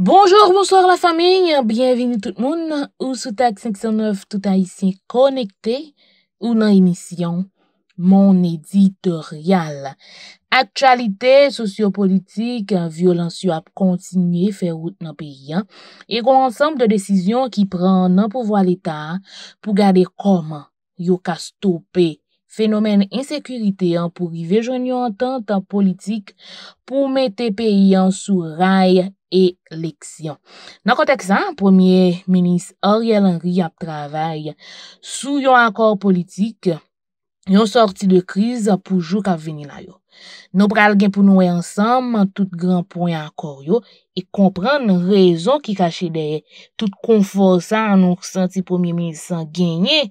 Bonjour, bonsoir la famille, bienvenue tout le monde, ou Soutak 509, tout a ici, connecté, ou nan emisyon, mon éditorial. Actualité, sociopolitique, violence, yo ap kontinuye, fè wout nan peyi an, e kon l'ensemble de desisyon ki pren nan pouvoi l'État pou gade koman, yo ka stopé. fenomen insekurite an pou rive joun yon antante politik pou mete peyi an sou ray eleksyon. Nan kontek san, Premier Ministre Ariel Henry ap travay sou yon akor politik, yon sorti de kriz poujou kap veni la yo. Nou pral gen pou nou e ansam, tout granpon yon akor yo, e kompran nou rezon ki kache deye. Tout konfor san an nou senti Premier Ministre san genye.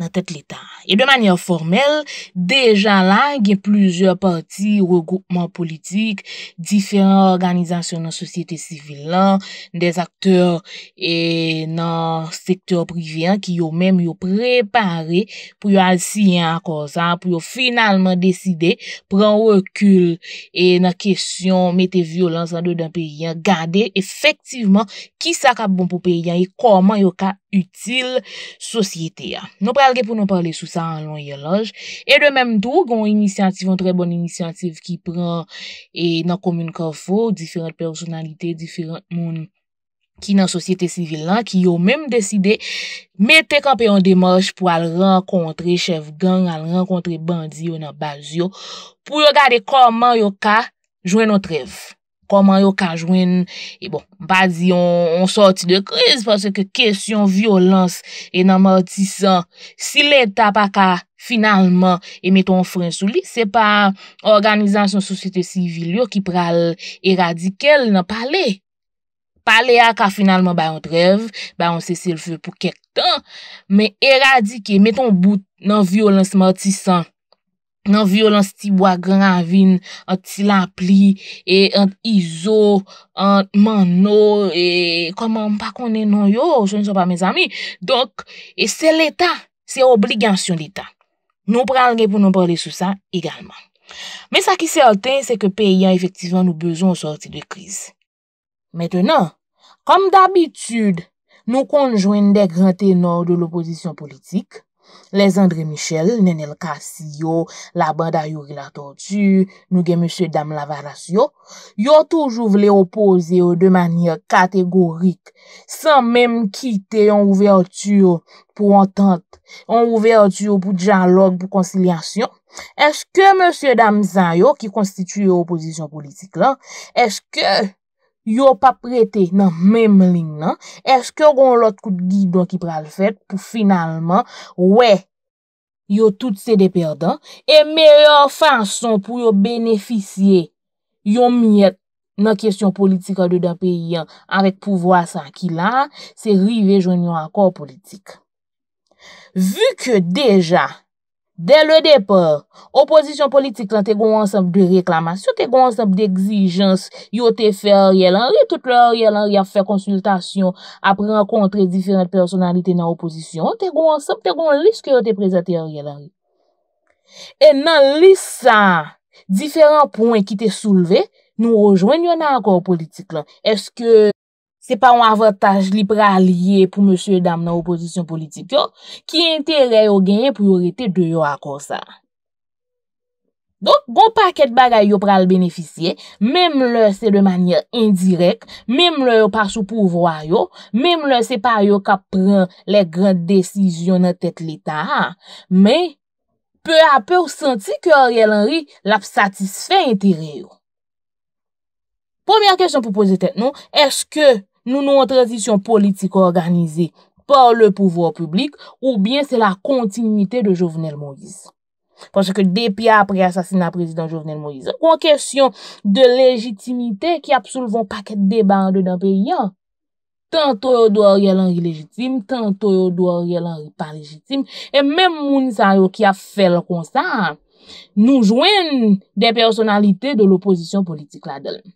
nan tet l'Etat. E de manyan formel, dejan lan, gen plouzyon parti, regroupman politik, difèren organizasyon nan sosyete sivil lan, des akteur nan sektor privyen ki yo menm yo prepare pou yo alsiyen akosan, pou yo finalman deside, pran wekul e nan kesyon mette violansan do dan periyan, gade efektivman ki sa ka bon pou periyan e koman yo ka util sosyete ya. Nou pralge pou nou parle sou sa an lon yoloj. E de mem dou, goun inisyantiv, an tre bon inisyantiv ki pran e nan komoun ka fo, diferent personalite, diferent moun ki nan sosyete sivil lan, ki yo menm deside, mete kampyon demarch pou al renkontre chev gang, al renkontre bandi yo nan baz yo, pou yo gade koman yo ka, jwen nou trev. koman yo kanjwen, e bon, badi, on sorti de kriz, pwase ke kesyon violans e nan martisan, si led tapaka, finalman, e meton freyn sou li, se pa organizasyon sosyete sivil yo ki pral eradikel nan pale, pale a ka finalman bayon trev, bayon sese l fe pou kek tan, men eradike, meton bout nan violans martisan, nan violans ti wagran avin, an ti lapli, e an iso, an man nou, e koman pa konen nou yo, joun sou pa men zami. Donk, e se l'Etat, se obligansyon l'Etat. Nou pral gen pou nou parle sou sa, egalman. Men sa ki se alten, se ke pe yon efektivan nou bezon ou sorti de kriz. Metenon, kom dabitude, nou konjwen dek granten nou de l'oposisyon politik, Le Zandre Michel, Nenel Kassi yo, Labanda Yori Latontu, Nouge M. Dam Lavarasyo, yo toujou vle opoze yo de manye kategorik, san menm kite yon ouvertu yo pou entente, yon ouvertu yo pou djanlog pou konsilyasyon, eske M. Dam Zanyo ki konstituye opozisyon politik lan, eske... yo pa prete nan menm ling nan, eske ron lot kout di don ki pral fet pou finalman, we, yo tout se deper dan, e meyor fason pou yo beneficye yo miet nan kesyon politika de da peyi an, avet pouvoa sankila, se rive joun yo akor politik. Vu ke deja, Dè le depor, oposisyon politik lan te goun ansep de reklamasyon, te goun ansep de egzijans, yo te fè a riyel anri, tout lè a riyel anri a fè konsultasyon apre an kontre diferent personalite nan oposisyon, te goun ansep, te goun liske yo te prezate a riyel anri. E nan lis sa, diferent pouen ki te souleve, nou rejoen yo nan akor politik lan. se pa yon avataj li pra liye pou monsye dam nan oposisyon politik yo, ki entere yo genye priorite de yo akosan. Donk, gon pa ket bagay yo pra lbenefisye, mem le se de manye indirek, mem le yo pa sou pouvwa yo, mem le se pa yo ka pren le grand desisyon nan tet l'Etat, men, pe a pe ou santi ke Oriel Henry l ap satisfe entere yo. Poumyer kèchon pou poze tet nou, nou nou an tradisyon politiko organize par le pouvor publik ou bien se la kontinuité de Jovenel Moïse. Pansè ke depi apre asasina prezident Jovenel Moïse, kon kesyon de legitimite ki apsolvon paket debande dan pe yon. Tanto yo do a rye lanri legitime, tanto yo do a rye lanri pa legitime, e men mounisaryo ki a fel konsan, nou jwen den personalite de l'oposisyon politik la delen.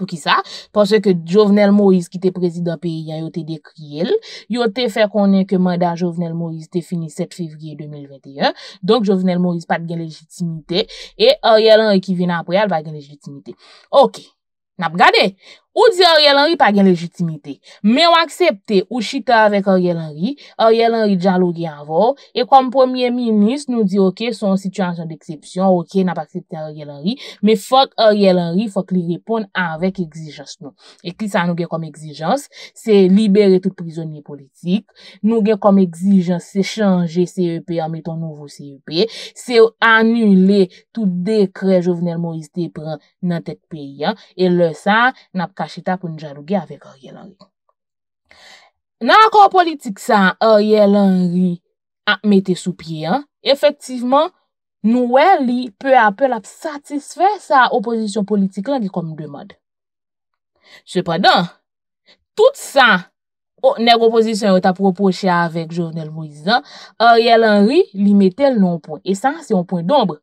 pou ki sa, pou se ke Jovenel Moïse ki te prezid apè, ya yo te dekri el, yo te fè konen keman dan Jovenel Moïse te fini 7 fevri 2021, donk Jovenel Moïse pat gen legitimite, e yalan e ki vina apè al va gen legitimite. Ok, nap gade? ou di oryelenri pa gen legitimite. Me waksepte ou chita avek oryelenri, oryelenri dja lou gen avor, e kom premier minis nou di ok, son situasyon deksepsyon, ok, napaksepte oryelenri, me fok oryelenri fok li repon avek egzijans nou. E ki sa nou gen kom egzijans, se libere tout prizoni politik, nou gen kom egzijans se chanje CEP an meton nouvo CEP, se anule tout dekre jovenel moriste pre nan tek pey ya, e lè sa napka chanje che ta pou njanouge avèk Ariel Henry. Nan akor politik sa, Ariel Henry a mette sou pie. Efektiveman, nouè li peu apel ap satisfe sa oposisyon politik lan di kom de mod. Sepadan, tout sa neg oposisyon yo ta propoche avèk jounel Moïse, Ariel Henry li mette l nou pou, e san se yon pou d'ombre.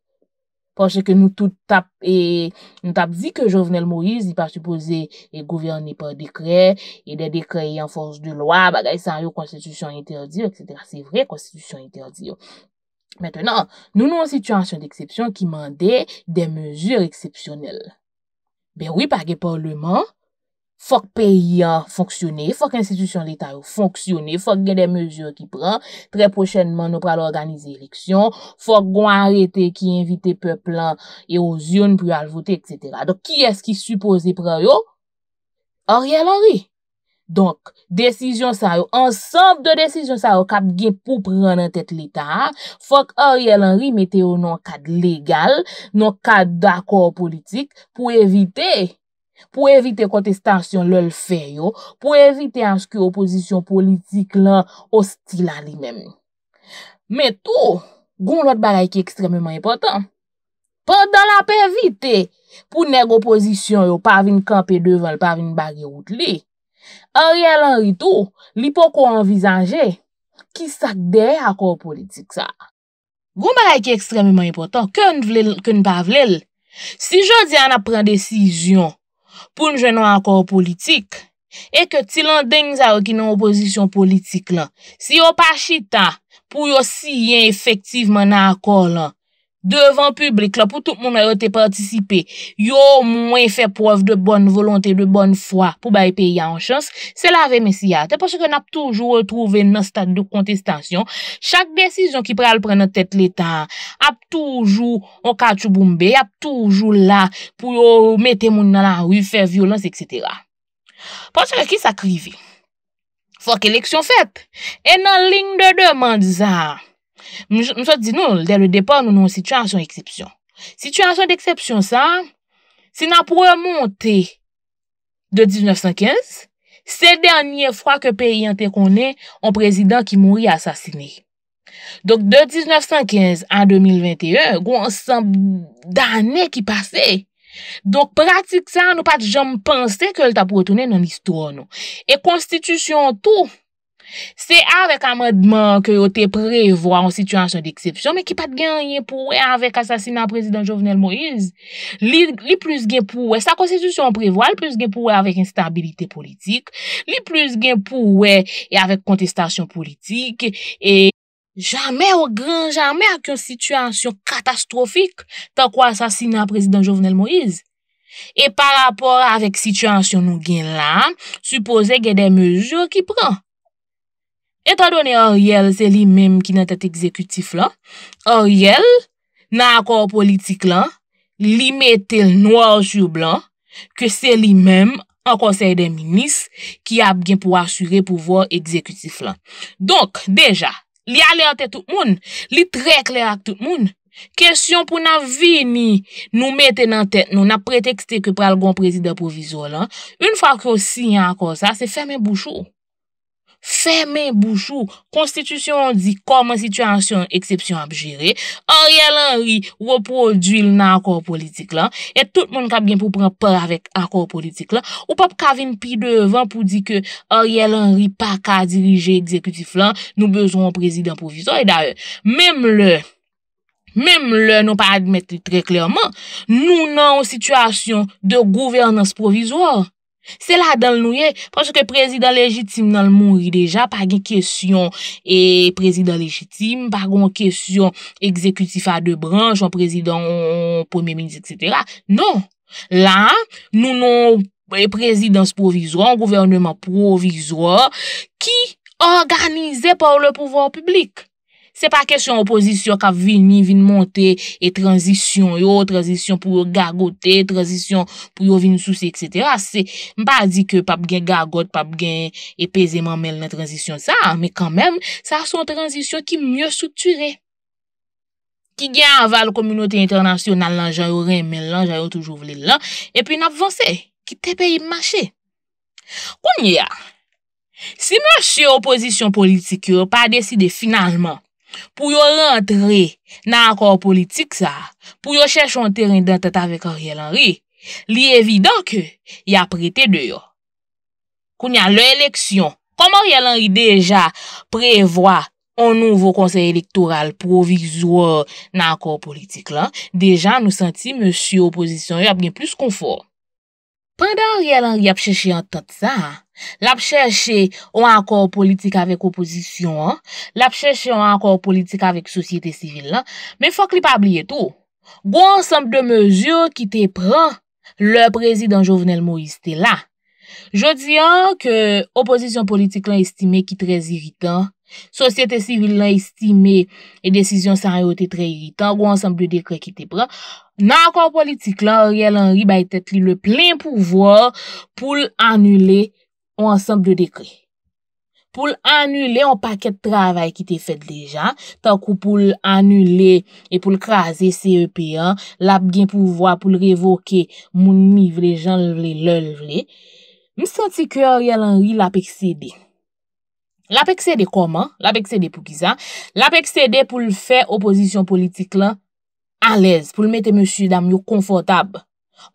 Poche ke nou tout tap e nou tap di ke Jovenel Moïse di pa supose e gouverne ni pa dekre e de dekre e yon fons de lwa bagay san yo konstitusyon interdi yo, etc. Se vre konstitusyon interdi yo. Metenon, nou nou an situasyon deksepsyon ki mande de mezur eksepsyonel. Be wè pa ge por lèman, Fok peyi an fonksyone, fok institisyon lita yo fonksyone, fok gen de mezyon ki pran, tre pochenman nou pran l'organize eleksyon, fok gwen arete ki invite peplan e ozyon pou alvote, etc. Donk ki eski supose pran yo? Ariel Henry! Donk, desisyon sa yo, ansanp de desisyon sa yo kap gen pou pran an tete lita, fok Ariel Henry mete yo nan kad legal, nan kad d'akor politik pou evite... pou evite kontestansyon lòl fè yo, pou evite anskye oposisyon politik lan ostila li men. Men tou, goun lot bagay ki ekstremèman ypotan. Pa don la pevite pou neg oposisyon yo pa vin kampe devan, pa vin bagay out li. An riyal an rito, li pou kon envizanje ki sakde akor politik sa. Goun bagay ki ekstremèman ypotan, kon vlel, kon pa vlel. Si jodi an ap pren desisyon pou nou jwè nou akor politik, e ke ti lan deng zavok ki nou opozisyon politik lan, si yo pa chita, pou yo si yen efektivman akor lan, Devan publik la pou tout moun a yote patisipe, yo mwen fe pov de bon volonte, de bon fwa pou baye peya an chans, se la ve mesiya. Te pwosye ke nap toujou wotrouve nan stad de kontestasyon, chak desisyon ki pre al pre nan tet letan, ap toujou an ka tchouboumbe, ap toujou la pou yo metemoun nan la wifè, violans, etc. Pwosye ke ki sa krive, fwa ke leksyon fet, e nan ling de dè man dizan. Mousot di nou, der le depan nou nou an situasyon eksepsyon. Situasyon deksepsyon sa, se nan pouwe monte de 1915, se denye fwa ke pey ente konen, an prezident ki mouri asasine. Donk de 1915 an 2021, gwa an san danen ki pase. Donk pratik sa nou pati jom pense ke lta pouwe tounen nan istor nou. E konstitusyon tou, Se avèk amèdman kè yo te prevò an sityansyon diksepsyon, mè ki pat gen yè pou wè avèk asasina prezidant Jovenel Moïse, li plus gen pou wè sa konstitusyon prevò, li plus gen pou wè avèk instabilite politik, li plus gen pou wè e avèk kontestasyon politik, e janmè o gran janmè ak yon sityansyon katastrofik tan kwa asasina prezidant Jovenel Moïse. E pa rapòr avèk sityansyon nou gen lan, supose gen de mèjou ki pran. Etan donen oryel, se li menm ki nan tet ekzekutif lan, oryel, nan akor politik lan, li metel noua ou sou blan, ke se li menm an konsey den minis ki ap gen pou asyre pouvò ekzekutif lan. Donk, deja, li ale an tet tout moun, li trek le ak tout moun. Kesyon pou nan vini nou metel nan tet nou, nan pretexte ke pral gon prezid apovizor lan, un fwa ki osi yan akor sa, se ferme boucho ou. Feme bouchou, konstitusyon di koman situasyon eksepsyon ap jere, oryèl anri wopo djil nan akor politik lan, et tout moun kap gen pou pran par avèk akor politik lan, ou pap kavin pi devan pou di ke oryèl anri pa ka dirije ekzekutif lan, nou bezon prezident provizor, et daè, mèm lè, mèm lè nou pa admètri trè klèrman, nou nan wos situasyon de gouvernance provizor. Se la dan nouye, panche ke prezidant lejitim nan l moun ri deja, pa gen kesyon e prezidant lejitim, pa gen kesyon ekzekutifa de branj, an prezidant pou mè minis, etc. Non, la nou nou e prezidans pou vizwa, an gouvernement pou vizwa ki organize pou le pouvan publik. Se pa kesyon opozisyon ka vini, vini monte, e tranzisyon yo, tranzisyon pou yo gagote, tranzisyon pou yo vini souse, etc. Se mpa di ke pap gen gagote, pap gen epeseyman mel nan tranzisyon sa, me kanmem, sa son tranzisyon ki myo strukture. Ki gen aval kominote internasyon nan lan, jan yo remel lan, jan yo toujou vle lan, e pi nap vonsey, ki tepe yi mwache. Kounye ya, si mwache opozisyon politik yo, pa deside finalman, Pou yo rentre nan akor politik sa, pou yo chèche yon teren den tèt avèk a Riel Henry, li evidant ke y ap rete de yo. Kou nyan lè eleksyon, koman Riel Henry deja prevoa yon nouvo konsey elektoral provizor nan akor politik lan, deja nou senti monsi oposisyon yo ap gen plus konfor. Pendan Riel Henry ap chèche yon tèt sa, Lap chèche ou an kor politik avèk oposisyon, lap chèche ou an kor politik avèk sosyete sivil lan, men fòk li pa abliye tou. Gwa ansanp de mèzyon ki te pran, le prezid an jovenel Moïse te la. Je diyan ke oposisyon politik lan estime ki trez iritan, sosyete sivil lan estime e desisyon saryote trez iritan, gwa ansanp de dekren ki te pran, nan an kor politik lan, arièl an ri bay tèt li le plen pouvòr pou l'anulè ou ansanp de dekri. Poul anule, ou paket travay ki te fed dejan, tankou pou l'anule, e pou l'kraze CEP, l'ap gen pou vwa, pou l'revoke, moun mi vle, jan l'le, l'ol vle, mi santi ki or yal anri l'ap ekse de. L'ap ekse de koman, l'ap ekse de pou giza, l'ap ekse de pou l'fe oposisyon politik lan, alez, pou l mette monsi dam yo konfortab,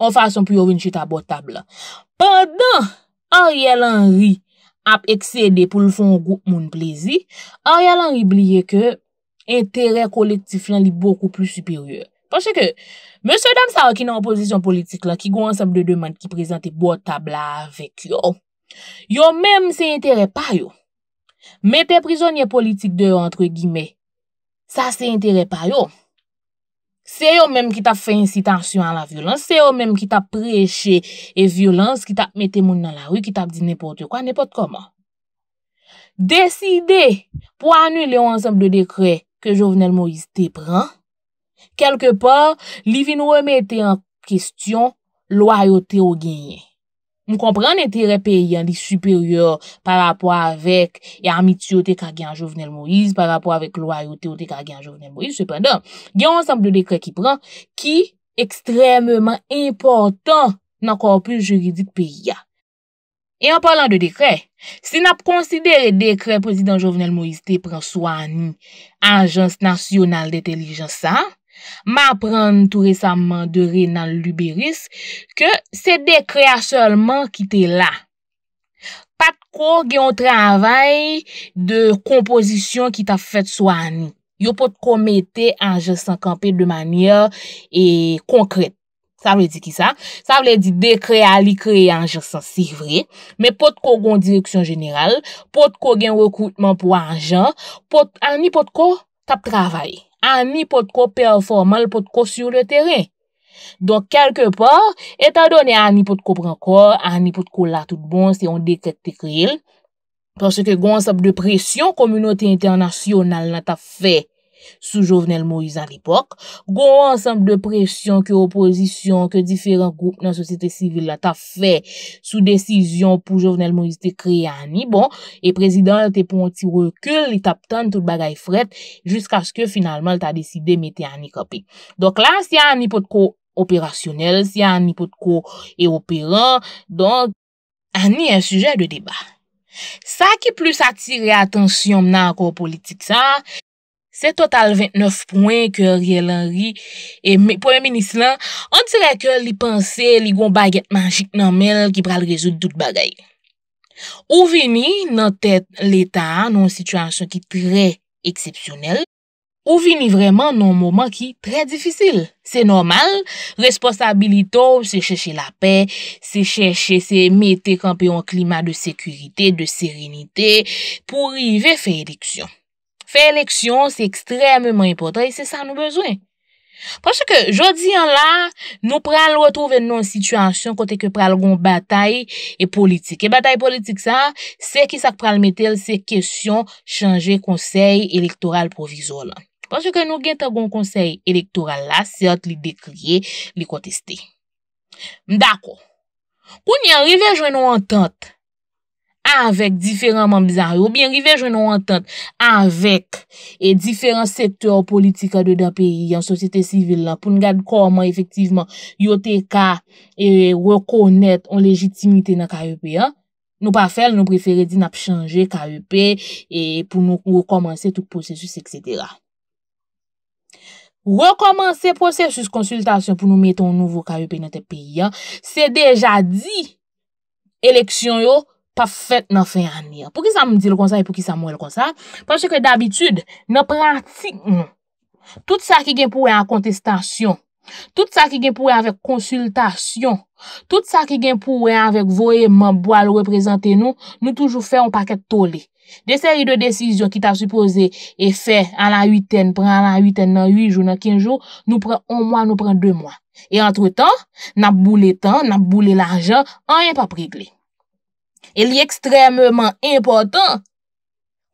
ou fason pou yo ven chita botab lan. Pendan, a yal an ri ap ekse de pou l foun gout moun plezi, a yal an ri bliye ke interè kolektif lan li boku pli superyè. Pwase ke, mèche dan sa wak in an oposisyon politik la, ki goun ansep de deman ki prezante bo tabla vek yo, yo mèm se interè pa yo. Mè te prizonye politik de yo, entre gimè, sa se interè pa yo. Se yo menm ki ta fe incitansyon an la violans, se yo menm ki ta preche e violans, ki ta mette moun nan la rou, ki ta di nipote kwa, nipote kwa man. Deside pou anou le ou ansenble de kre ke jovenel Moïse te pren, kelke por, li vin ou emete an kestyon loyote ou genye. Nou kompren n'interè pe yon li superior par apwa avèk yon e amityote ka gen Jovenel Moïse, par apwa avèk loayote ka gen Jovenel Moïse, sepèndan. Gen yon ansam de dekret ki pran ki ekstremèman important nan korpul juridik pe yon. E an parlan de dekret, se na pronsidere dekret Prezident Jovenel Moïse te pran swan anjans nasyonal detelijansan, Ma apren tou resanman de re nan l'Uberis ke se de krea solman ki te la. Pat ko gen yon travay de kompozisyon ki ta fet so ane. Yo pot ko mette anje san kampe de manye e konkrete. Sa vle di ki sa. Sa vle di de krea li kre anje san sirvre. Me pot ko gen direksyon general. Pot ko gen rekrutman pou anje. Ani pot ko tap travay. Ani pot ko performan, pot ko sur le teren. Donk, kelke por, e ta donen ani pot ko prankor, ani pot ko la tout bon, se yon deket te kril. Pwase ke gonsap de presyon, Komunote Internasyonal na ta fey. sou Jovenel Moïse an l'ipok. Gon ansem de presyon, ke oposisyon, ke diferent goup nan sosite sivil la ta fè sou desisyon pou Jovenel Moïse te kreye an ni. Bon, e prezident te pon ti rekul, li tap tan tout bagay fret, jisk aske finalman ta deside mette an ni kopik. Donk la, si an ni pot ko operasyonel, si an ni pot ko e operan, donk an ni en suje de deba. Sa ki plus atire atensyon nan anko politik sa, Se total 29 poen ke Riel Henry e poen menis lan, an tira ke li panse li gon baget manjik nanmel ki pral rezout dout bagay. Ou vini nan tet l'Etat nan sitwansyon ki tre eksepsyonel, ou vini vreman nan mouman ki tre difisil. Se normal, responsabilito se chèche la pe, se chèche se mette kampyon klima de sekurite, de serenite pou rive fè ediksyon. Fè lèksyon, se ekstremèman impotè. E se sa nou bezwen. Paske jodi an la, nou pral wotouve nou an situasyon kote ke pral goun batay e politik. E batay politik sa, se ki sa pral metel se kesyon chanje konsey elektoral provizol. Paske nou gen ta goun konsey elektoral la, se ot li dekliye, li konteste. Mdako, kou ni arrive joun nou antantè? avèk diferèman mèm zaryo, biè rivej wè nou antènt, avèk e diferèm sektèr politik adè nan peyi an sosyete sivil la, pou nou gèd kòman efektivman yote ka e, rekonèt an legjitimite nan KEP, nou pa fèl, nou prefère di nap chanjè KEP, e, pou nou rekomansè tout prosesus, etc. Rekomansè prosesus konsultasyon pou nou meton nouvo KEP nan te peyi, se dèja di eleksyon yo, pa fèt nan fèn an yon. Pou ki sa m di l kon sa, e pou ki sa m wè l kon sa, panche ke d'abitude, nan pratik nou. Tout sa ki gen pou wè an kontestasyon, tout sa ki gen pou wè an vek konsultasyon, tout sa ki gen pou wè an vek voye man boal wè prezante nou, nou toujou fè an paket tole. De seri de desisyon ki ta supose e fè an la 8en, pren an la 8en nan 8jou, nan 15jou, nou pren 1 mwa, nou pren 2 mwa. E antre tan, nan bou lè tan, nan bou lè l'ajan, an yon pa prik lè. E li ekstrememan impotant,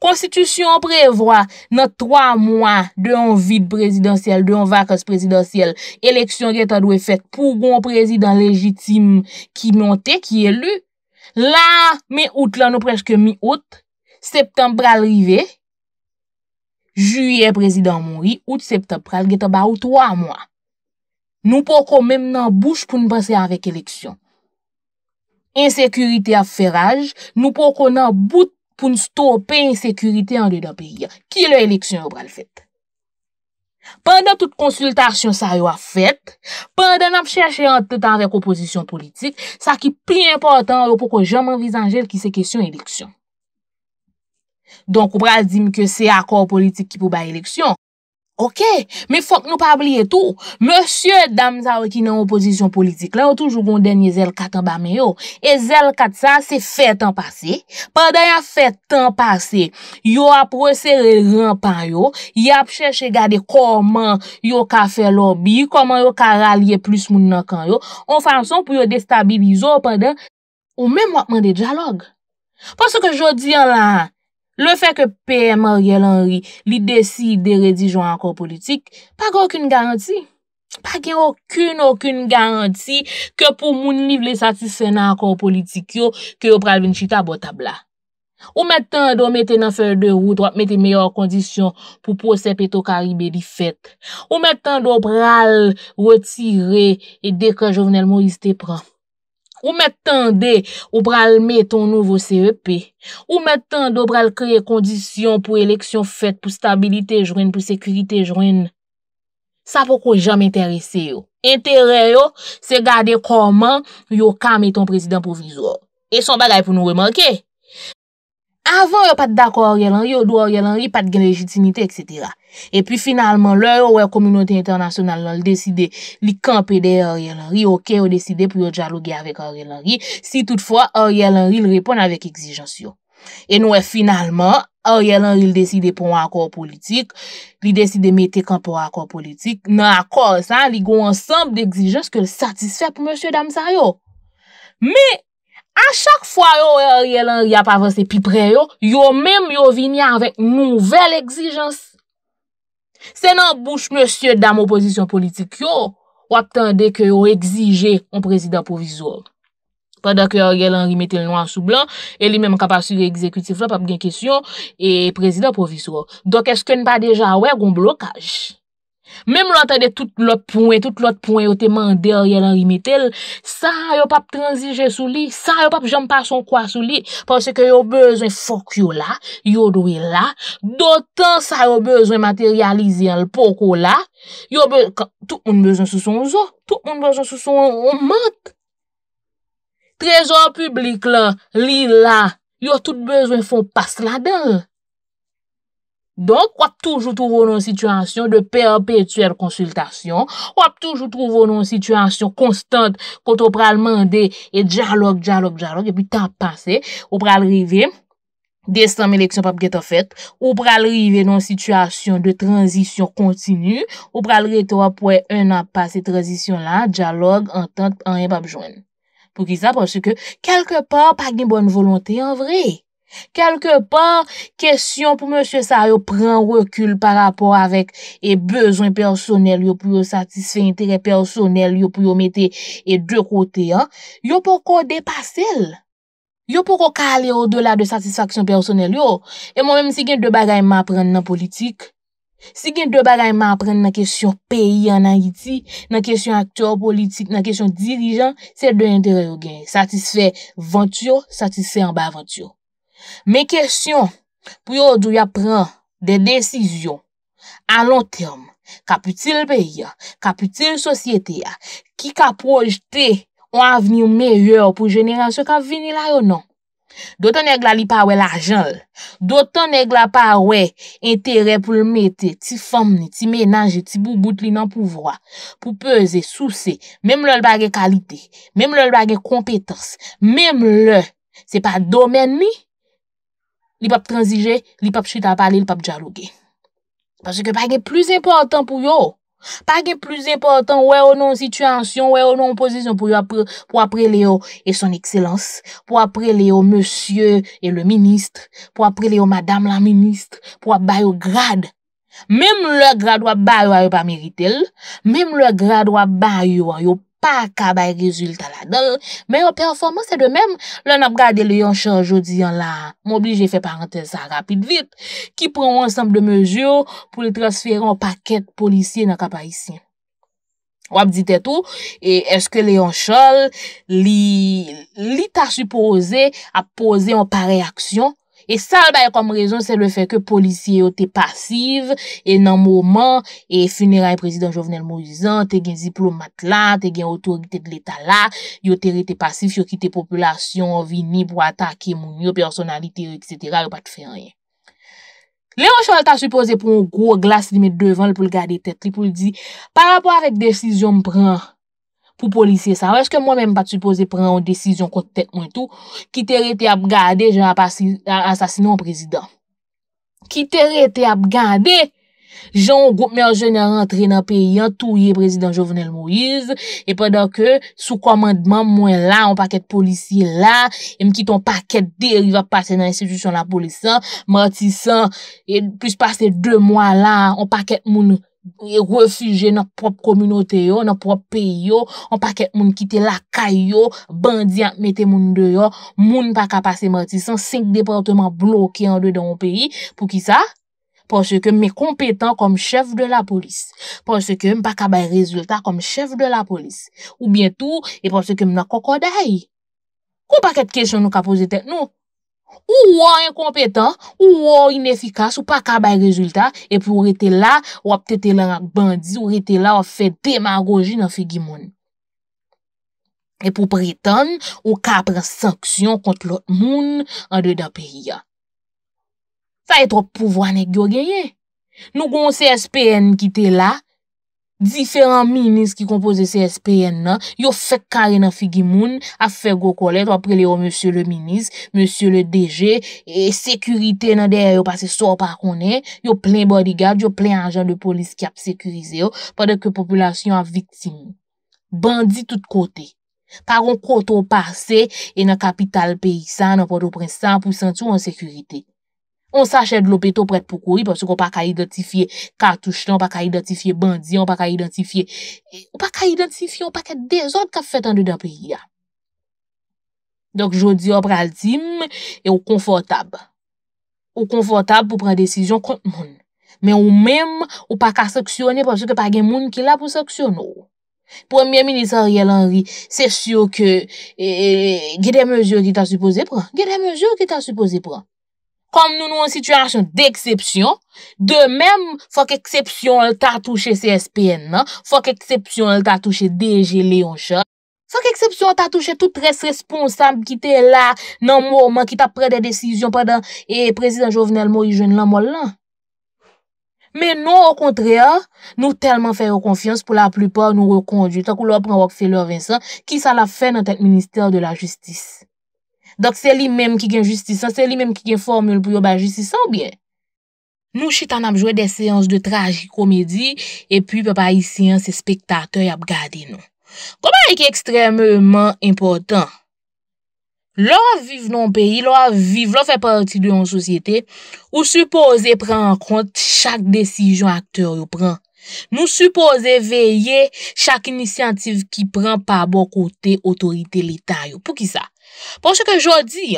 konstitusyon prevoa nan 3 mwa de yon vide prezidansyel, de yon vakas prezidansyel, eleksyon geta dwe fet pou goun prezidans legitim ki monte, ki elu. La, mi out lan nou preske mi out, septembral rive, juye prezidans moun ri, out septembral geta ba ou 3 mwa. Nou poko mem nan bouche pou nou pase avèk eleksyon. Ensekurite a fferaj, nou pokon nan bout pou nou stopen ensekurite an de da piya. Ki le eleksyon ou bral fèt? Pandan tout konsultasyon sa yo a fèt, pandan ap chèche an tèt an rek oposisyon politik, sa ki pi important ou pokon jaman vizan jel ki se kesyon eleksyon. Donk ou bral dimi ke se akor politik ki pou ba eleksyon, Ok, men fok nou pa blie tou. Monsye Damzawè ki nan oposisyon politik la, yo toujou goun denye zel katan bame yo. E zel katan sa, se fè tan pase. Pendè yon fè tan pase, yo ap wè sè rè rèmpan yo, yon ap chèche gade koman yo ka fè lobby, koman yo ka ralye plus moun nan kan yo, on fè anson pou yo destabilizo, pendant ou mè mwakman de djalog. Pwè se ke jodi yon la, Le fe ke P.M.R.H. li desi de redijon an kon politik, pa gen akoun garanti. Pa gen akoun akoun garanti ke pou moun nivele satis fena an kon politik yo ke yo pral vin chita botabla. Ou metan do meten anfer de rou, drop meten meyor kondisyon pou posepe to karibè di fet. Ou metan do pral retire et deke jovenel moun iste pran. Ou met tan de ou pral me ton nouvo CEP, ou met tan de ou pral kreye kondisyon pou eleksyon fet pou stabilite jwen, pou sekurite jwen, sa pou kou jam interese yo. Interè yo se gade koman yo kam e ton prezident provizor. E son bagay pou nou remanke. Avan yo pat dakor yalan, yo doar yalan, yo pat gen legitimite, etc., Epi finalman, lè yo wek komunote internasyonal lèl deside li kampe de yon yon ri, okè yon deside pou yo djalougè yon ri, si toutfwa yon ri lèl repon avèk egzijans yo. En nou, e finalman, yon ri lèl deside pou wakor politik, li deside mette kan pou wakor politik, nan akorsan, li gen ensemble d'egzijans ke lèl satisfè pw monsye damsa yo. Me, a chak fwa yo wek yon ri ap avansè pi pre yo, yo menm yo vini avèk mouvel egzijans yo, Se nan bouch monsye dam oposisyon politik yo, wak tande ke yo egzije yon prezident proviso. Padak yo yon gelan rimete l nouan sou blan, el yon menm kapasye yon ekzekutif la pap gen kesyon, e prezident proviso. Dok eske n pa deja wè yon blokaj? Mèm lò tè de tout lòt pouen, tout lòt pouen yo te mandèl yè lè rimè tèl, sa yo pap transige sou li, sa yo pap jèm pa son kwa sou li, pònse ke yo bezwen fok yo la, yo dwe la, dotan sa yo bezwen materialize yè lè poko la, yo bezwen, tout moun bezwen sou son zo, tout moun bezwen sou son mòt, trezor publik lè, li la, yo tout bezwen fon pas la dèl. Donk, wap toujou trouvo nou sitwasyon de perpetuel konsultasyon, wap toujou trouvo nou sitwasyon konstante kontro pral mande e djalog, djalog, djalog, epi tanp pase, wap pral rive, desanme leksyon pap geto fet, wap pral rive nou sitwasyon de tranzisyon kontinu, wap pral rive to apwe unan pase tranzisyon la, djalog, antant, anye pap jwen. Pou ki sa, pwosye ke, kelke par, pa gen bon volante en vreye. Kelke pan, kesyon pou monsye sa yo pren rekul par rapport avèk e bezon personel yo pou yo satisfe interè personel yo pou yo mette e de kote an, yo pou ko depase el. Yo pou ko kale yo do la de satisfaksyon personel yo. E moun mèm si gen de bagayman pren nan politik, si gen de bagayman pren nan kesyon peyi an an iti, nan kesyon aktor politik, nan kesyon dirijan, se de interè yo gen. Satisfe ventyo, satisfe an ba ventyo. Men kesyon pou yo do ya pran de desizyon an lon term, ka putil peyi ya, ka putil sosyete ya, ki ka projete an aveni ou meyye ou pou jeneransyon ka vini la yo nan. Doutan neg la li pa we la jenl, doutan neg la pa we entere pou l'mete ti fom ni, ti menanje, ti bou bout li nan pouvwa, pou peze, souse, mem le l bagen kalite, mem le l bagen kompetans, mem le se pa domen ni, li pa p transige, li pa p chita pale, li pa p djaluge. Paske pa gen plus important pou yo, pa gen plus important wè ou nou situasyon, wè ou nou posisyon pou yo apre le yo e son ekselans, pou apre le yo monsye e le ministre, pou apre le yo madame la ministre, pou ap bay ou grad, mem le grad wap bay wè yo pa merite l, mem le grad wap bay wè yo pa merite l, pa akabay rezulta la dol, men yo performans e de mem, lè an ap gade le yon chol jodi an la, mou bli jè fè parentè sa rapit vit, ki prou an semp de mèjou pou lè transfèran o pakèt polisye nan kapay si. Wap di tè tou, e eske le yon chol, li ta supose ap pose an pare aksyon, E sal baye kom rezon se le fe ke polisye yo te pasiv, e nan mouman, e funera e prezident Jovenel Mouzan, te gen ziplomat la, te gen otorite de l'Etat la, yo te rete pasiv, yo kite populasyon, yo vini pou atake moun yo, pi ansonali te re, etc. Yo pa te fe rè. Lèon Chol ta supose pou moukou, glas li mè devan, pou l'gade tet, li pou l'di, par apou avèk desisyon mpran, pou polisye sa. Ou eske mwen mwen pa tupose prenen ou desisyon kontek mwen tou, ki tere te ap gade, jan ap asasino ou prezident. Ki tere te ap gade, jan ou goup mwen jenye rentre nan peyi an, tou ye prezident Jovenel Moïse, e padan ke sou komandman mwen la, ou paket polisye la, e mkite ou paket deri va pase nan institusyon la polisan, matisan, e plus pase 2 mwa la, ou paket moun nou. E refuge nan prop komunote yo, nan prop peyo, an pa ket moun kite lakay yo, bandyan mette moun deyo, moun pa kapase mati san, 5 departement bloki an dey dan ou peyi, pou ki sa? Pon se kem me kompetan kom chev de la polis, pon se kem pa kabay rezultat kom chev de la polis, ou bientou, e pon se kem nan kokoda yi. Kon pa ket kesyon nou ka pose tet nou? Ou ou an kompetan, ou ou an inefikas, ou pa kabay rezultat, epi ou rete la, ou ap tete lan ak bandi, ou rete la, ou fe demagoji nan fe gimoun. Epi ou pretan, ou kabre sanksyon kont lout moun, an dey da periya. Sa e trop pouvo an ek gyo genye. Nou goun se SPN ki te la. Diferant minis ki kompoze se SPN nan, yo fek kare nan figi moun, a fek go kolet, wapre le yo monsye le minis, monsye le deje, e sekurite nan deye yo pase so pa konen, yo plen bodyguard, yo plen anjan de polis ki ap sekurize yo, padak yo populasyon a viktime. Bandi tout kote. Paron koto pase, e nan kapital peyisan, nan podo pren 100% sou an sekurite. On sa chèd lopè tou prèt pou kouri pòp sou kon pa ka identifiye kartouchten, on pa ka identifiye bandi, on pa ka identifiye... On pa ka identifiye, on pa ka dezod ka fèt an de dèpè yè. Dok jodi, on prè altim e ou konfortab. Ou konfortab pou prè desisyon kont moun. Men ou mèm, ou pa ka sòksyonè pòp sou ke pa gen moun ki la pou sòksyonò. Premier Ministèrielle Henri, sè sè yo ke gèdè mèjò ki ta sòposè prè. Gèdè mèjò ki ta sòposè prè. Kom nou nou an situasyon de eksepsyon, de men fok eksepsyon el ta touche CSPN nan, fok eksepsyon el ta touche DG Léonche, fok eksepsyon el ta touche tout res responsable ki te la nan mouman ki ta pre de desisyon pre dan e prezident Jovenel Moïse Jeune lan mouman. Men nou au kontreya nou telman fè yon konfians pou la plupor nou re kondye tan kou lò pran wak fè lò Vincent ki sa la fè nan tenk minister de la justis. Dok se li menm ki gen justisan, se li menm ki gen formel pou yo ba justisan ou bien? Nou chitan ap jwè de seyans de trajik komedi, epi pe pa isyen se spektatè ap gade nou. Komè yè ki ekstremèman impotant? Lò a viv non peyi, lò a viv, lò a fè pati de yon sosyete, ou supose pre an kont chak desijon akter yo pran. Nou supose veye chak inisyantiv ki pran pa bo kote otorite lita yo. Pou ki sa? Ponche ke jodi,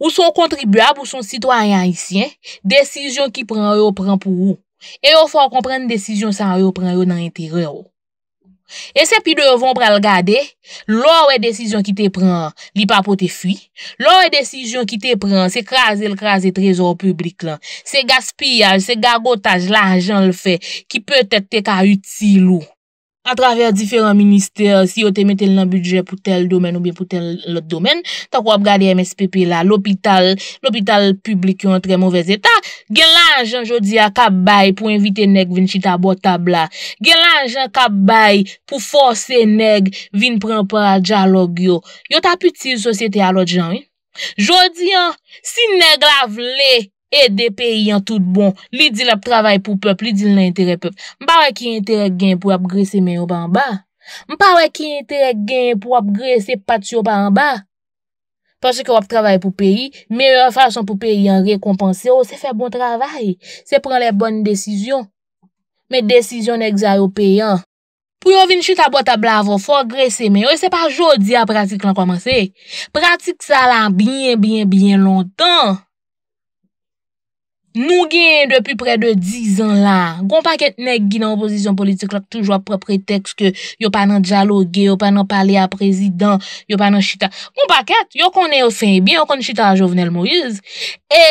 ou son kontribuab, ou son sitwanyan isyen, desisyon ki pren yo pren pou ou. E yo fwa kon pren desisyon san yo pren yo nan entere ou. E se pi devon pral gade, lou e desisyon ki te pren, li pa pou te fwi. Lou e desisyon ki te pren, se kraze l kraze trezor publik lan. Se gaspiyaj, se gagotaj, la anjan l fe, ki peutet te ka util ou. Atraver diferant minister, si yo te metel nan budget pou tel domen ou ben pou tel lot domen, ta kwa ap gade MSPP la, l'opital, l'opital publik yo an tre mouvez etat. Gela anjan jodi an kabay pou invite neg vin chita botab la. Gela anjan kabay pou force neg vin pren pran pran djalog yo. Yo ta putil sosyete alot jan. Jodi an, si neg la vle... E de peyi an tout bon. Li dil ap travay pou pep, li dil nan intere pep. Mpa wè ki intere gen pou ap gresse men yo ban ba. Mpa wè ki intere gen pou ap gresse pat oh, bon yo ban ba. Pwase ki wap travay pou peyi, mè yon fason pou peyi an rekompansi. O, se fè bon travay. Se pran lè bonn desisyon. Mè desisyon ek zay yo peyan. Pwè yo vin chou ta bot a blavon, fò agresse men yo. Oh, e se pa jodi ap pratik lan komanse. Pratik sa lan binyen binyen binyen lontan. Nou gen depi pre de 10 an la, goun paket neg gina oposisyon politik lak toujwa pre preteks ke yo panan djalogue, yo panan pale a prezidant, yo panan chita. Goun paket, yo konen yo fin bi, yo konen chita a Jovenel Moïse, e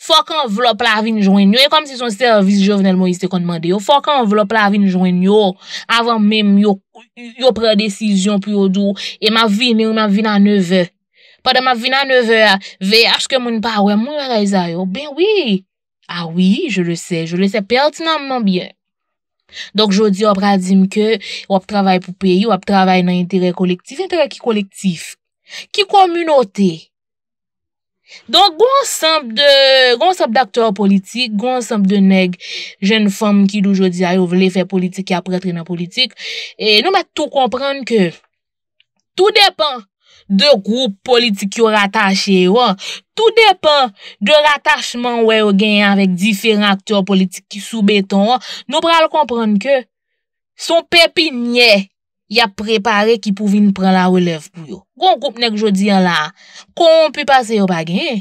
fokan vlop la vin joen yo, e kom si son servis Jovenel Moïse te kon mande yo, fokan vlop la vin joen yo, avan mem yo pre desisyon pi yo dou, e ma vin, yo ma vin a 9, pa de ma vin a 9, vey aske moun pa we, moun yo reza yo, ben wii, Awi, ah je le se. Je le se pertinanman byen. Donk jodi ap radim ke wap travay pou peyi, wap travay nan intere kolektif. Intere ki kolektif. Ki komunote. Donk gwa ansap d'akteur politik, gwa ansap de neg jen fom ki dou jodi a yo vle fe politik ki ap retre nan politik. Nou ma tou kompran ke tou depan. de goup politik ki yo ratache yo, tou depan de ratachman we yo gen avèk diferent aktor politik ki soubeton, nou pral kompran ke, son pepi nye, ya prepare ki pou vin pran la welev pou yo. Gon goup nek jodi an la, kon pi pase yo bagen,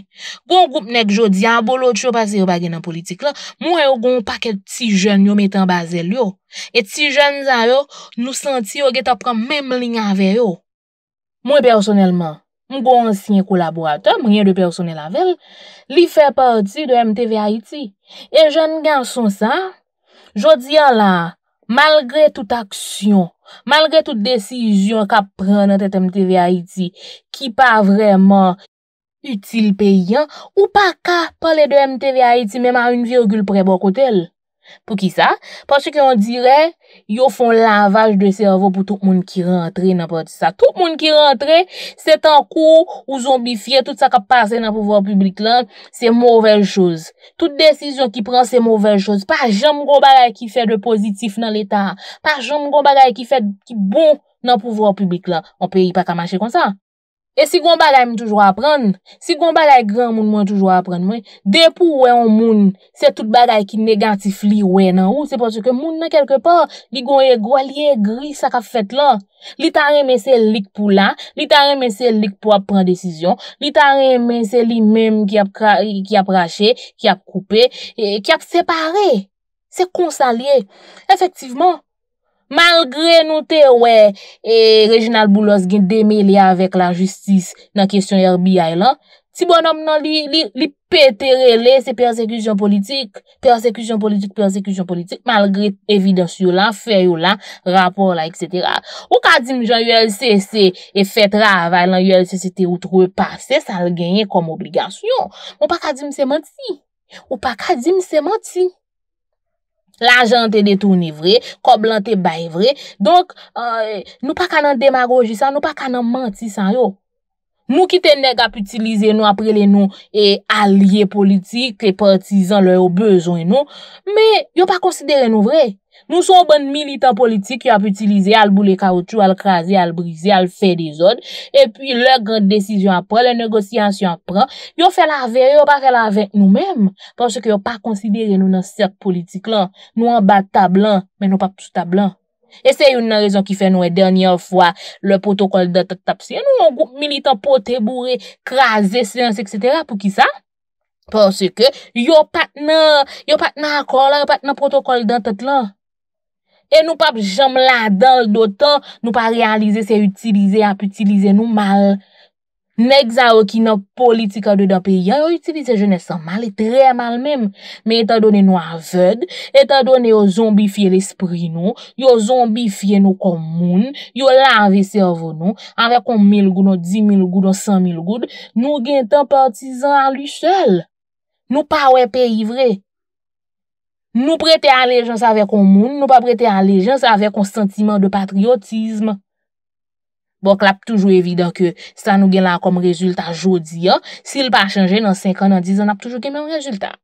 gon goup nek jodi an, bolot yo pase yo bagen nan politik la, mwen yo gon pak et ti jen yo metan bazel yo, et ti jen zan yo, nou senti yo get apkan mem lin anve yo. Mwen personelman, mwen gwa ansyen kolaborator, mwen yen de personel avèl, li fè parti de MTV Haïti. E jen ganson sa, jò diyan la, malgre tout aksyon, malgre tout desizyon ka prenen tèt MTV Haïti ki pa vreman util peyan ou pa ka pale de MTV Haïti mèman 1 virgul prebo koutel. Pou ki sa? Paske ki an dire, yo fon lavaj de servo pou tout moun ki rentre nan pati sa. Tout moun ki rentre, setan kou ou zombifiye, tout sa ka pase nan pouvoan publik lan, se mouvel chouz. Tout desisyon ki pran se mouvel chouz. Pas jam goun bagay ki fè de pozitif nan l'Etat. Pas jam goun bagay ki fè ki bon nan pouvoan publik lan. On pe yi pa ka manche kon sa. E si gwen baday mi toujwa apren, si gwen baday gran moun mwen toujwa apren mwen, depou wè yon moun, se tout baday ki negatif li wè nan ou, se potse ke moun nan kelke pa, li gwen e gwa, li e gri, sa ka fèt lan. Li tarè mè se lik pou lan, li tarè mè se lik pou ap pren desisyon, li tarè mè se li mèm ki ap rachè, ki ap koupè, e, ki ap separe, se konsalye, efektivman. Malgre nou te we, Reginald Boulos gen deme li avèk la justis nan kesyon RBI la, ti bon om nan li petere li se persekujon politik, persekujon politik, persekujon politik, malgre evidens yo la, feyo la, rapor la, etc. Ou kadim jan ULCC e fèt ra avèk lan ULCC te outre pasè, sa l genye kom obligasyon. Ou pa kadim se manti, ou pa kadim se manti. La jan te detouni vre, koblan te bay vre, donk euh, nou pa kanan demagojisan, nou pa kanan mantisan yo. Nou ki ten neg ap utilize nou apre le nou e alye politik, e partizan le non. yo bezoy nou, me yo pa konsidere nou vre. Nou son bon militant politik yon ap utilize al boule karoutu, al kraze, al brize, al fe de zon. E pi lè grand desisyon ap pran, lè negosyans yon pran. Yon fè la vè, yon pa kè la vè nou mèm. Pon se ke yon pa konsidere nou nan sèk politik lan. Nou an bat tablan, men nou pa tout tablan. E se yon nan rezon ki fè nou e dènyan fwa lè protokol dan tat tap si. E nou yon group militant potè, bourè, kraze, sèns, etc. pou ki sa? Pon se ke yon pat nan akor, yon pat nan protokol dan tat lan. E nou pa jom la dal do tan, nou pa realize se utilize ap utilize nou mal. Mèk za wè ki nou politika do da pe yon, yon utilize jenè san mal, e tre mal mèm. Mè etan donè nou avèd, etan donè yon zombifye l'esprit nou, yon zombifye nou kon moun, yon lave servo nou, avè kon mil goud nou, di mil goud nou, san mil goud, nou gen tan partizan a li chel. Nou pa wè pe ivre. Nou prete a le jans avè kon moun, nou pa prete a le jans avè kon sentiman de patriotisme. Bon, klap toujou evi, don ke sa nou gen la kom rezultat jodi ya, si l pa chanje nan 5 an, nan 10 an, nap toujou kemen rezultat.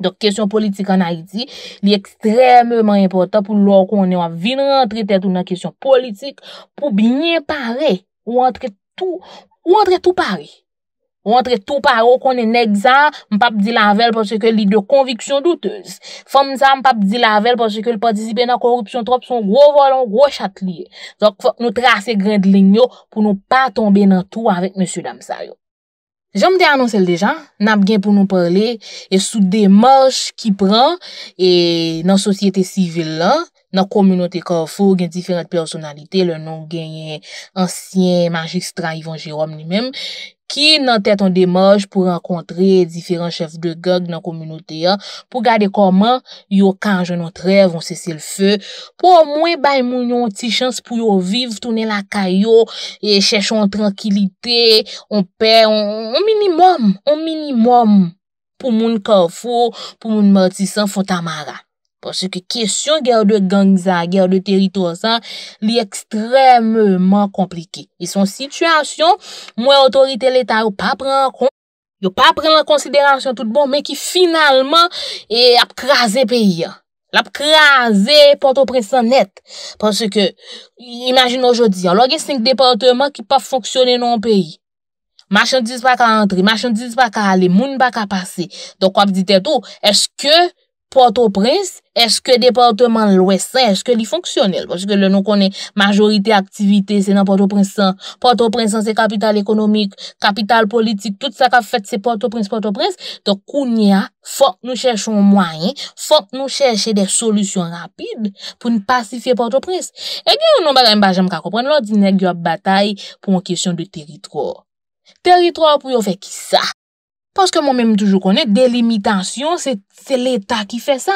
Don, kesyon politik an ay di, li ekstremman impotant pou lor kon an vin rentre tet ou nan kesyon politik pou binye pare ou antre tou pare. Wantre tou parou konen egzan, mpap di lavel porsè ke li de konviksyon doutez. Fò msa mpap di lavel porsè ke li pa dizi be nan korupsyon trop son gro volon, gro chatliye. Zonk fòk nou trase gren de lignyo pou nou pa tombe nan tou avèk msou dam sa yo. Jom de anonsel dejan, nab gen pou nou parle, e sou de mors ki pran nan sosyete sivil la, nan komunote korfo gen diferent personalite, le nou genye ansyen magik stran Yvon Jérôme ni mèm, Ki nan tet an demaj pou renkontre diferan chef de gog nan kominote ya pou gade koman yo kanje nan trev, pou mwen bay moun yon ti chans pou yo viv, toune la kayo, e chèchon an tranquilite, an minimum pou moun kofou, pou moun matisan fon tamara. Pon se ke kesyon gèw de gangza, gèw de teritosa, li ekstremman komplike. E son situasyon, mwen otorite l'Etat yo pa pren an konsiderasyon tout bon, men ki finalman ap kraze peyi ya. L'ap kraze poto presan net. Pon se ke, imajin ojodi, alo gen 5 departement ki pa foksyone nou an peyi. Machan diz pa ka antri, machan diz pa ka ale, moun baka pase. Don kwa vi dit eto, eske... Port-au-Prince, eske departement lwese, eske li fonksyonel? Pochke le nou konen majorite aktivite, se nan Port-au-Prince san. Port-au-Prince san se kapital ekonomik, kapital politik, tout sa ka fèt se Port-au-Prince, Port-au-Prince. To kounia, fòk nou chèchon mwanyen, fòk nou chèchè de solusyon rapide pou nou pasifiye Port-au-Prince. E gen yo nou bagan mba jèm kakopren, lò di ne gyo batay pou mwen kèsyon de teritro. Teritro pou yo fè ki sa? Koske moun menm toujou konen, delimitansyon, se l'Etat ki fe sa.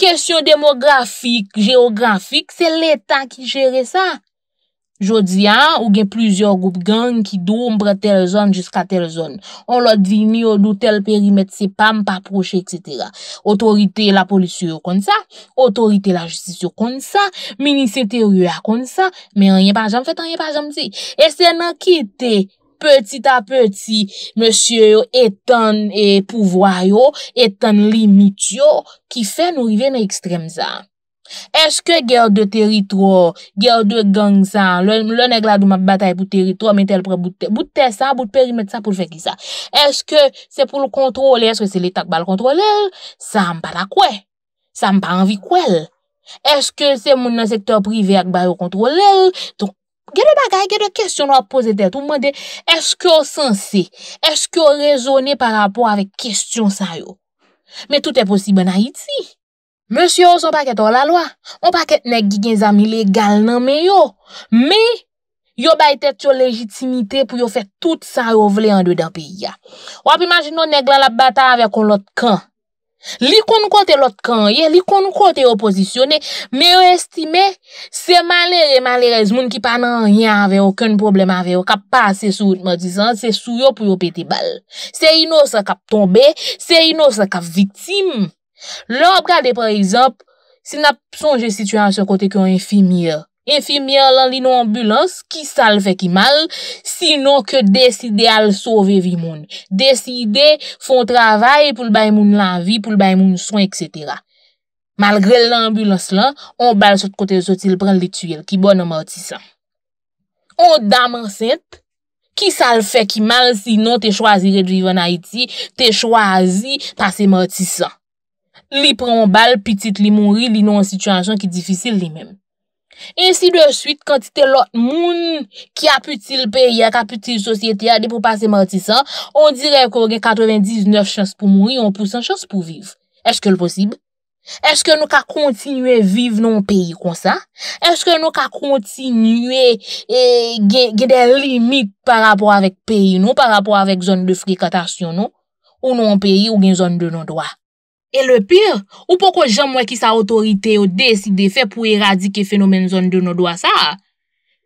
Kesyon demografik, geografik, se l'Etat ki jere sa. Jodi an, ou gen plizyor goup gang ki dou mpre tel zon, jiska tel zon. On lò dvini yo doutel perimet se pam paproche, etc. Otorite la polisyon kon sa, otorite la justisyon kon sa, minisye teriwa kon sa, men yon yon pa jom fèt, yon yon pa jom zi. E se nan ki te? Peti ta peti, monsye yo etan e pouvoy yo, etan li mit yo, ki fe nou rive na ekstrem sa. Eske ger de teritro, ger de gang san, lonek la douman batay pou teritro, metel pou boutte san, boutte perimet sa pou fe ki sa. Eske se pou l kontrole, eske se letak bal kontrole, sa m pa la kwe, sa m pa anvi kwel. Eske se moun nan sektor prive ak bayo kontrole, ton kontrole. Gè dè bagay, gè dè kèsyon nou ap pose tèt. Ou mwande, esk yo sensè? Esk yo rezonè par rapport avè kèsyon sa yo? Mè toutè posibè nan iti. Mèsyon ou son pakèt ou la lwa? Ou pakèt nèk gigèn zami legal nan mè yo? Mè, yo bay tèt yo legitimité pou yo fè tout sa yo vle an dè dè piya. Ou ap imajin nou nèk lalap bata avè kon lot kan? Li kon kon te lot kanye, li kon kon te oposisyone, me yo estime se male re male rez moun ki pa nan riyan ave oken problem ave yo kap pase sou yo pou yo pete bal. Se ino sa kap tombe, se ino sa kap vitim. Lop gade par exemple, si nap sonje situyans yo kote ki yo infimiye. Enfimye lan li nou ambulans, ki sal fe ki mal, sino ke deside al sove vi moun. Deside fon travay pou l bay moun la vi, pou l bay moun son, etc. Malgre l ambulans lan, on bal sot kote sot il pren li tuyel, ki bon an mortisan. On daman sent, ki sal fe ki mal, sino te chwazi redvivan Haiti, te chwazi pase mortisan. Li pron bal, pitit li moun ri, li nou an situasyon ki difisil li menm. E si de suite, kan ti te lot moun ki a putil peye, ki a putil sosyete ya, de pou pa se mati sa, on direv kon gen 99 chans pou mouye, on pousan chans pou vive. Eske l posib? Eske nou ka kontinuye vive nou an peye kon sa? Eske nou ka kontinuye gen de limit par rapport avek peye nou, par rapport avek zon de frekantasyon nou? Ou nou an peye ou gen zon de nou doa? E le pyr, ou poko jemwe ki sa otorite yo deside fe pou eradike fenomen zon de nou do a sa?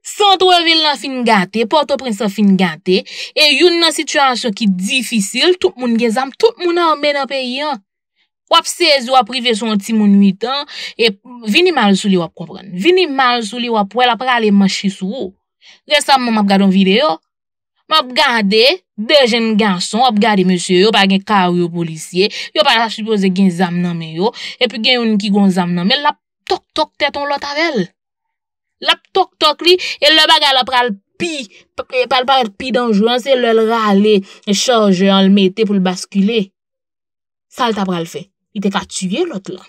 San tou e vil nan fin gante, poto pren sa fin gante, e yon nan situasyon ki difisil, tout moun gen zam, tout moun an men an peyi an. Wap sezi wap rive son timoun 8 an, e vini mal sou li wap kompren. Vini mal sou li wap wè la pra ale mwashi sou. Resan mwen ap gade yon videyo, Mwen ap gade, de jen ganson, ap gade monsye yo, pa gen kaw yo polisye, yo pa la supose gen zam nanme yo, epi gen yon ki gon zam nanme, lap tok tok teton lot avèl. Lap tok tok li, e lè pa gade la pral pi, pa lè pa lè pi danjouan, se lè lè râ lè, e chanjè an lè metè pou lè baskule. Sa lè ta pral fè? I te ka tüye lot lè.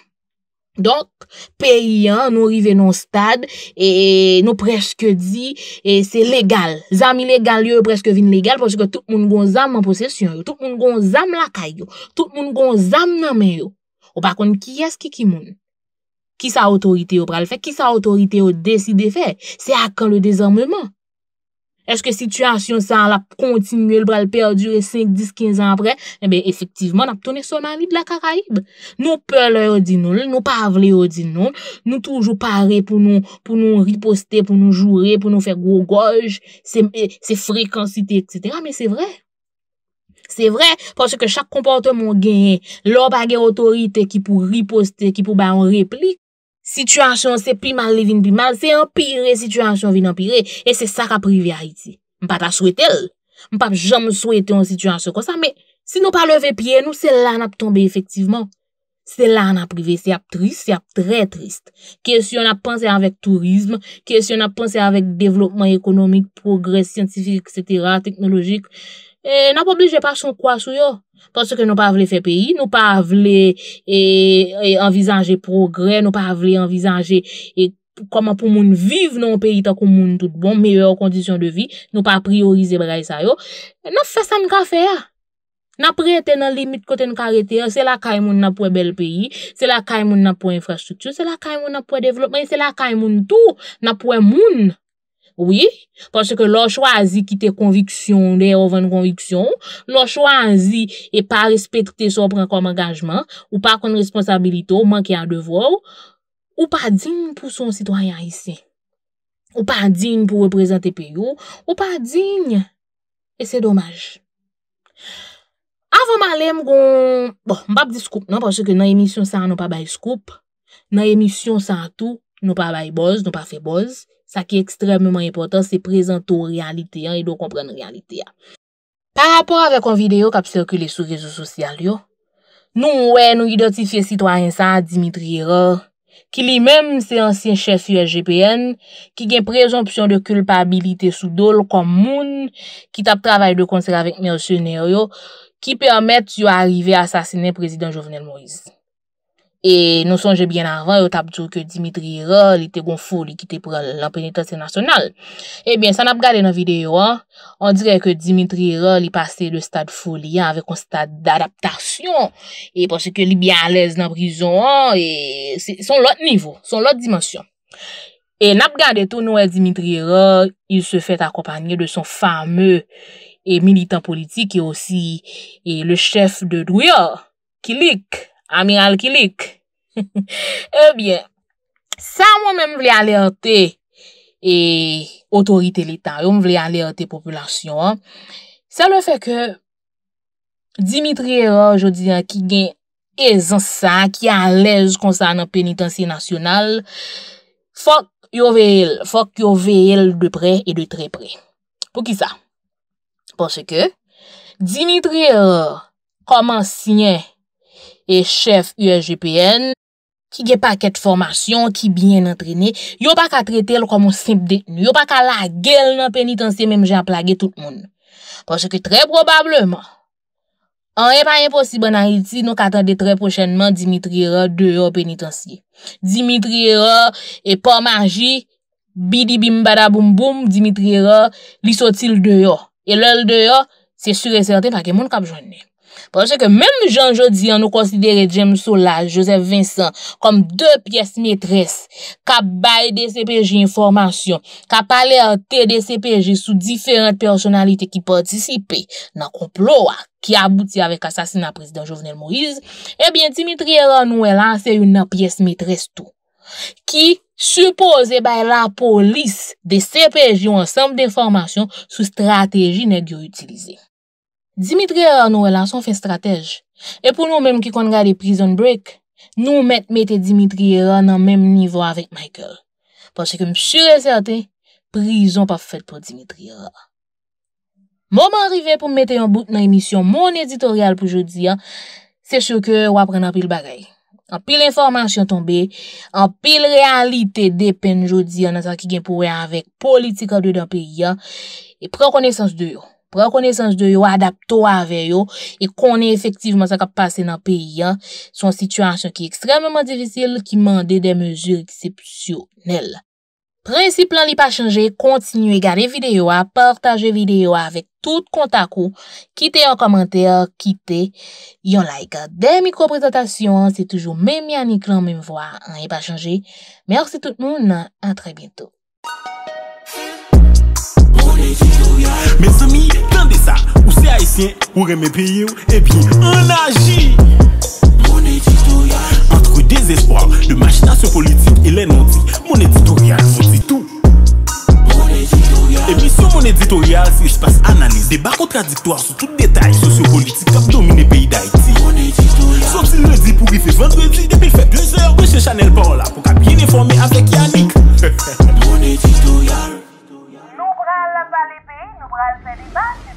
Donk, peyi an, nou rive non stad, e, e, nou preske di, e, se legal. Zanm ilegal yo, preske vin legal, posyke tout moun goun zanm an posesyon yo, tout moun goun zanm lakay yo, tout moun goun zanm nanmen yo. Ou bakon, ki yas ki kimoun? Ki sa otorite yo pral fe? Ki sa otorite yo deside fe? Se akal yo dezarmeman? Eske situasyon san la kontinue, eh le bralpe a dure 5, 10, 15 an apre, ebe, efektiveman ap tounen son nan libe la karaib. Nou pale ou di nou, nou pavle ou di nou, nou toujou pare pou nou riposte, pou nou joure, pou nou fè grogoj, se frekansite, etc. Men se vre. Se vre, pwase ke chak kompante moun genye, lor bagye otorite ki pou riposte, ki pou bayon replik, Situasyon se pi mal li vin pi mal, se empire, situasyon vin empire, e se sa ka prive a iti. M pa ta souwete el, m pa jom souwete an situasyon kon sa, me si nou pa leve pie nou, se la nan ap tombe efektiveman. Se la nan ap prive, se ap trist, se ap tre trist. Kè si yon ap panse avèk turizm, kè si yon ap panse avèk devlopman ekonomik, progres siyantifik, et cetera, teknologik, E, na poubleje pa son kwa sou yo, paske nou pa vle fe peyi, nou pa vle e, e, envizanje progre, nou pa vle envizanje koma pou moun vive nan peyi ta kou moun tout bon, meyo yo kondisyon de vi, nou pa priorize bagay sa yo Na fesan ka fe ya, na prete nan limit kote nan karete, se la kay moun nan pou e bel peyi, se la kay moun nan pou e infrastruktur, se la kay moun nan pou e devlopmen, se la kay moun tou nan pou e moun Oui, parce que l'on choisit ki te konviksyon, l'on vende konviksyon, l'on choisit et pas respecter te sopren kom angajman, ou pa kon responsabilito, ou pa digne pou son sitwayan hisse. Ou pa digne pou reprezenter pe yo, ou pa digne. Et c'est dommage. Avon malem kon... Bon, mbap diskoop, nan parce que nan emisyon sa, non nan non pa bay skop, nan emisyon sa tou, nan pa bay boz, nan pa fe boz, Sa ki ekstremman impotant se prezento realiteyan e do kompren realiteyan. Par apor avek an videyo kap serkule sou rezo sosyal yo, nou wè nou identifiye sitwa ansan a Dimitri Ror, ki li mèm se ansyen chef USGPN, ki gen prezompsyon de kulpabilite sou do l kom moun, ki tap travay de konser avèk mèl sè nèyo yo, ki pèmèt yo arrive asasine prezident Jovenel Moïse. E nou sonje byen avan, yo tabjou ke Dimitri Rol ite gon fow li kite pou la penetrasye nasyonal. Ebyen, sa nap gade nan videyo, an direk ke Dimitri Rol li pase de stad fow li an avek an stad d'adaptasyon. E pwosè ke li byen alez nan prizon an, e son lot nivou, son lot dimensyon. E nap gade tou nou e Dimitri Rol, il se fèt akopanyen de son fameu e militant politik ki e osi e le chef de Drouillard, Kilik, Amiral Kilik. E eh bie, sa mwen menm vle alerte e otorite l'Etat, yon vle alerte populasyon, sa le fe ke Dimitri Eror, jodi, ki gen ezonsa, ki alej konsan an penitensye nasyonal, fok yo ve el, fok yo ve el de pre et de tre pre. Pou ki sa? Pou se ke Dimitri Eror, koman sinye e chef USGPN, Ki ge paket formasyon, ki byen entrene, yo pa ka trete l komon simp deten, yo pa ka lage l nan penitansye menm jen plage tout moun. Pon se ke tre probableman, an e pa yon posibon an iti, nou katande tre prochenman Dimitri Ra de yo penitansye. Dimitri Ra e pa maji, bidibim badaboum boum, Dimitri Ra li sotil de yo. E l el de yo, se sure serte pa ke moun kap jwane. Pwese ke menm jan jodi an nou konsidere James Sola, Joseph Vincent kom dè piyes metres ka baye de CPG informasyon, ka pale ate de CPG sou diferent personalite ki pwantisipe nan komplowa ki abouti avèk asasina prezident Jovenel Moïse, ebyen eh Timitri Eranou e lanse yon nan piyes metres tou ki suppose baye la polis de CPG ou ansam dè informasyon sou strategi negyo utilize. Dimitri Ra nou elanson fin stratej, e pou nou menm ki kon gade prison break, nou menmete Dimitri Ra nan menm nivou avik Michael. Pwase ke msure certe, prison pa fwet pou Dimitri Ra. Mouman rive pou menmete yon bout nan emisyon moun editorial pou jodi ya, se chou ke wapre nan pil barey. An pil informasyon tombe, an pil realite depen jodi ya nan sa ki genpouwe avik politika dwe dan pi ya, e pran konesans dwe yo. rekonesans de yo, adapto a ve yo e konen efektivman sa ka pase nan peyi an, son situasyon ki ekstrememan divisil, ki mande den mezur eksepsyonel. Prinsip lan li pa chanje, kontinu e gade videyo a, portaje videyo a, vek tout kontak ou, kite yon komante, kite yon like, den mikro prezentasyon an, se toujou men mi an iklan, men mi mwa, an li pa chanje. Mersi tout moun, an tre binto. Ou reme peye ou, ebi en aji Mon éditorial Entre désespoir, de machinasyon politik Hélène on di, mon éditorial On di tout Mon éditorial Ebi sou mon éditorial, si jpas analise Deba kontradiktoir, sou tout detay Sosyo politik, tap domine peyi d'Haïti Mon éditorial Sonti le di pou rife, vendredi, depil fe plezeur Gwèche chanel parola, pou kap yen informe avèk yannik Mon éditorial Nou bral la balé peyi, nou bral fèli batit